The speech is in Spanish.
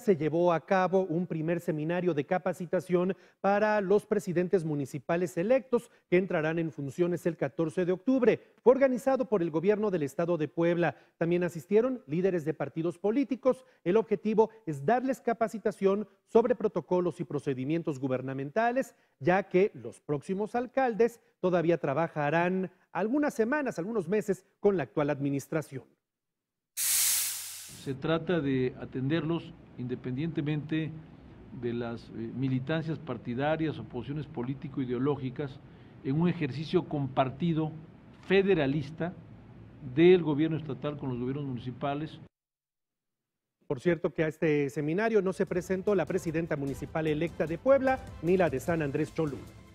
se llevó a cabo un primer seminario de capacitación para los presidentes municipales electos que entrarán en funciones el 14 de octubre, organizado por el gobierno del estado de Puebla. También asistieron líderes de partidos políticos. El objetivo es darles capacitación sobre protocolos y procedimientos gubernamentales, ya que los próximos alcaldes todavía trabajarán algunas semanas, algunos meses con la actual administración se trata de atenderlos independientemente de las eh, militancias partidarias o posiciones político-ideológicas en un ejercicio compartido federalista del gobierno estatal con los gobiernos municipales. Por cierto que a este seminario no se presentó la presidenta municipal electa de Puebla ni la de San Andrés Cholula.